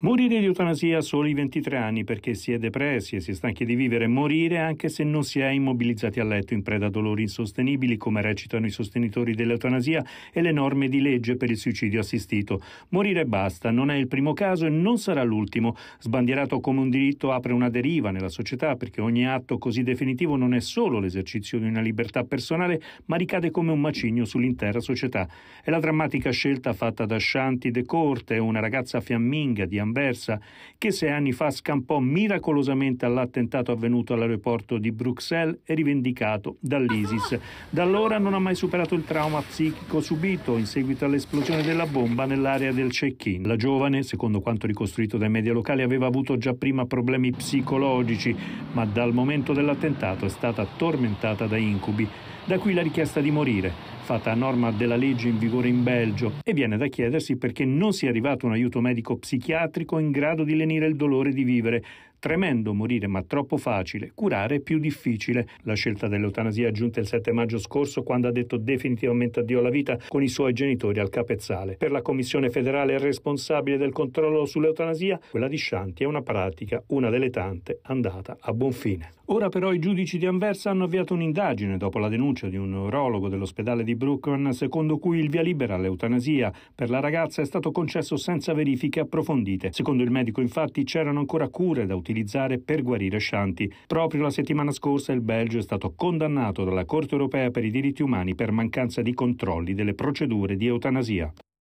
Morire di eutanasia a soli 23 anni perché si è depressi e si è stanchi di vivere morire anche se non si è immobilizzati a letto in preda a dolori insostenibili come recitano i sostenitori dell'eutanasia e le norme di legge per il suicidio assistito. Morire basta, non è il primo caso e non sarà l'ultimo. Sbandierato come un diritto apre una deriva nella società perché ogni atto così definitivo non è solo l'esercizio di una libertà personale ma ricade come un macigno sull'intera società. È la drammatica scelta fatta da Shanti De Corte, una ragazza fiamminga di Anversa, che sei anni fa scampò miracolosamente all'attentato avvenuto all'aeroporto di Bruxelles e rivendicato dall'ISIS. Da allora non ha mai superato il trauma psichico subito in seguito all'esplosione della bomba nell'area del check-in. La giovane, secondo quanto ricostruito dai media locali, aveva avuto già prima problemi psicologici, ma dal momento dell'attentato è stata tormentata da incubi. Da qui la richiesta di morire fatta a norma della legge in vigore in Belgio e viene da chiedersi perché non sia arrivato un aiuto medico psichiatrico in grado di lenire il dolore di vivere, Tremendo morire ma troppo facile, curare è più difficile. La scelta dell'eutanasia è giunta il 7 maggio scorso quando ha detto definitivamente addio alla vita con i suoi genitori al capezzale. Per la Commissione federale responsabile del controllo sull'eutanasia, quella di Shanti è una pratica, una delle tante, andata a buon fine. Ora però i giudici di Anversa hanno avviato un'indagine dopo la denuncia di un urologo dell'ospedale di Brooklyn secondo cui il via libera all'eutanasia per la ragazza è stato concesso senza verifiche approfondite. Secondo il medico infatti c'erano ancora cure da utilizzare utilizzare per guarire Shanti. Proprio la settimana scorsa il Belgio è stato condannato dalla Corte europea per i diritti umani per mancanza di controlli delle procedure di eutanasia.